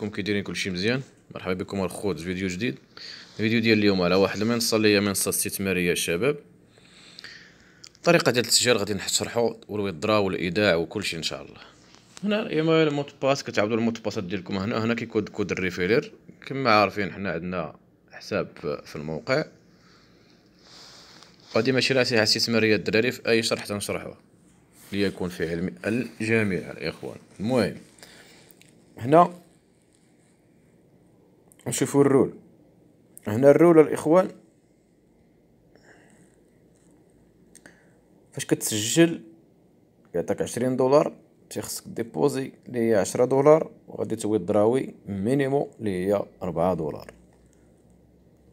كلكم كي دايرين كلشي مزيان مرحبا بكم الخوت فيديو جديد الفيديو ديال اليوم على واحد المنصه اللي هي منصه استثماريه شباب طريقه ديال التسجيل غادي نشرحو والويدرا والايداع وكلشي ان شاء الله هنا ايميل الموت باس كتعاودوا الموت باسات ديالكم هنا هنا كيكود كود الريفيلر كما عارفين حنا عندنا حساب في الموقع غادي ماشي راسي استثماريه الدراري في اي شرح تنشرحوا ليكون في علم الجميع الاخوان المهم هنا نشوفوا الرول هنا الرول الإخوان فاش كتسجل يعطيك عشرين دولار تيخصك ديبوزي اللي هي عشرة دولار وغادي الدراوي مينيمو اللي هي ربعة دولار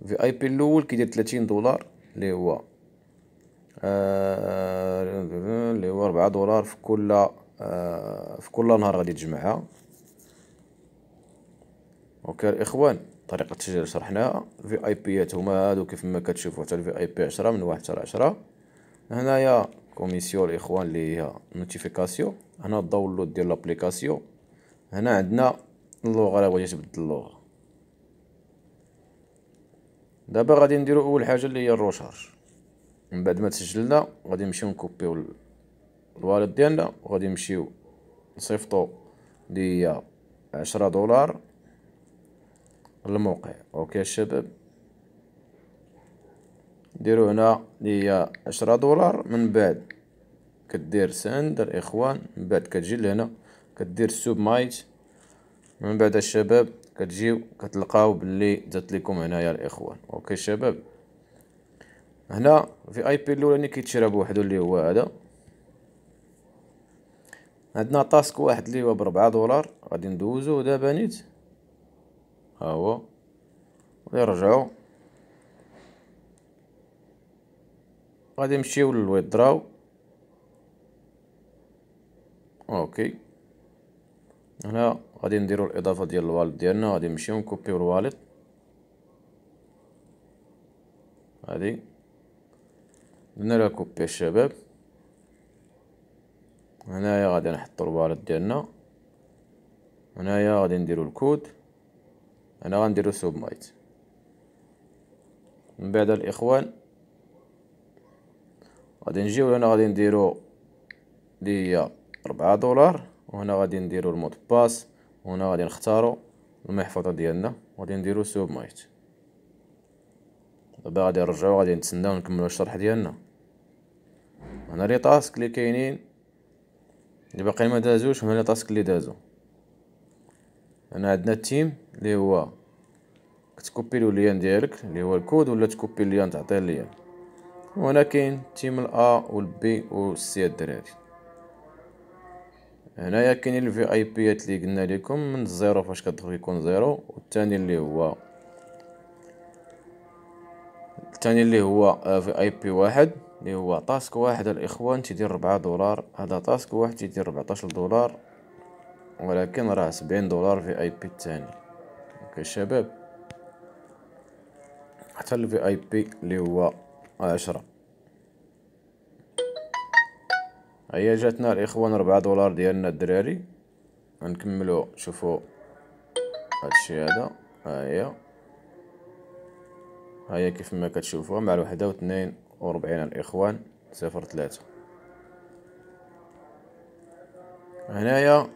في اي بي الاول كيدير تلاتين دولار اللي هو اللي آه، هو ربعة دولار في كل آه، في كل نهار غادي تجمعها اوكي الاخوان طريقه التسجيل شرحناها في اي بيات هما هادو كيف ما كتشوفوا حتى الفي اي بي 10 من واحد حتى 10 هنايا كوميسيون الاخوان اللي هي نوتيفيكاسيون هنا الداونلود ديال لابليكاسيون هنا عندنا اللغه اللي بغيتي تبدل اللغه دابا غادي نديرو اول حاجه اللي هي الروشارج من بعد ما تسجلنا غادي نمشيو نكوبيو الوالد ديالنا وغادي نمشيو نصيفطو اللي هي عشرة دولار الموقع اوكي الشباب ديرو هنا اللي هي عشرة دولار من بعد كدير سند الاخوان من بعد كتجي لهنا كدير سوب مايت من بعد الشباب كتجيو كتلقاو باللي جات لكم هنايا الاخوان اوكي الشباب هنا في اي بي اللي كيتشرى بوحدو اللي هو هذا عندنا تاسك واحد اللي هو بربعة دولار غادي ندوزو دابا نيت ها هو نرجعو غادي نمشيو للويدراو اوكي هنا غادي نديرو الاضافه ديال الوالد ديالنا غادي نمشيو نكوبيو الوالد هادي درنا لها كوبي الشباب هنايا غادي نحطو الوالد ديالنا هنايا غادي نديرو الكود هنا غنديرو مايت من بعد الإخوان غادي نجيو هنا غادي نديرو لي هي ربعة دولار وهنا غادي نديرو المود باس وهنا غادي نختارو المحفظة ديالنا وغادي نديرو سبمايت دابا غادي نرجعو غادي نتسناو نكملو الشرح ديالنا هنا لي تاسك لي كاينين اللي باقيين ما دازوش هنا لي تاسك لي دازو هنا عندنا تيم اللي هو كتكوبي ليان ديالك اللي هو الكود ولا تكوبي ليان تعطيه ليا وهنا كاين تيم الا والبي والسي الدراري هنايا كاين الفي اي بيات اللي قلنا لكم من الزيرو فاش كتدخل يكون زيرو والثاني اللي هو الثاني اللي هو في اي بي واحد اللي هو تاسك واحد الاخوان تيدير ربعة دولار هذا تاسك واحد تيدير ربعتاشر دولار ولكن راه سبعين دولار في اي بي الثاني اوكي شباب حتى الفي اي بي اللي هو عشرة هيا جاتنا الاخوان ربعة دولار ديالنا الدراري غنكملو شوفو هادشي هذا هيا هيا كيف ما كتشوفوها مع الوحدة واثنين وربعين الاخوان صفر ثلاثة هنايا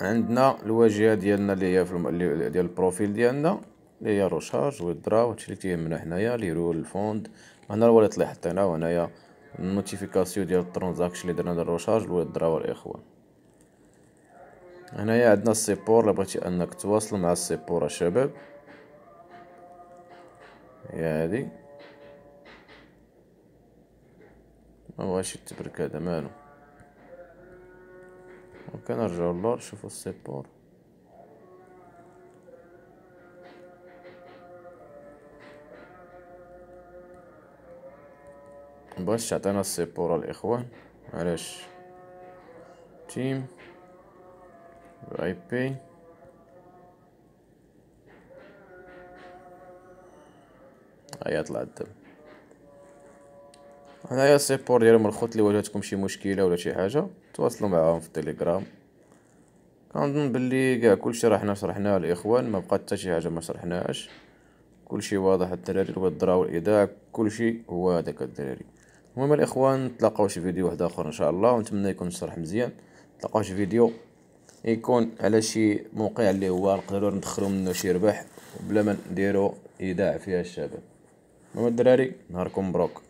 عندنا الواجهه ديالنا اللي هي في الم... ديال البروفيل ديالنا اللي هي روشارج ويدرا وهادشي اللي كيهمنا هنايا لي رول الفوند هنا هو اللي طلع حتى هنا وهنايا النوتيفيكاسيون ديال الترانزاكشن اللي درنا ديال الروشارج ويدرا الاخوان هنايا عندنا السيبور الا بغيتي انك تواصل مع السيبور الشباب هي هادي ما بغاش يتبرك هذا مالو اوكي ارجع لورا اشوف السيبور باش انا السيبور الاخوان علاش تيم اي بي هيا طلع الدم هنايا السيبور ديالهم الخوت اللي واجهتكم شي مشكله ولا شي حاجه تواصلوا معاهم في التليجرام كنظن بلي كاع كلشي راه حنا شرحناه الاخوان ما بقات حتى شي حاجه ما شرحناهاش كلشي واضح الدراري الوضرا والاداء كلشي هو هذاك الدراري المهم الاخوان نتلاقاو شي فيديو واحد اخر ان شاء الله ونتمنى يكون الشرح مزيان نتلاقاو شي فيديو يكون على شي موقع اللي هو نقدروا ندخلوا منه شي ربح بلا ما نديرو ايداع فيها الشباب المهم الدراري نهاركم مبروك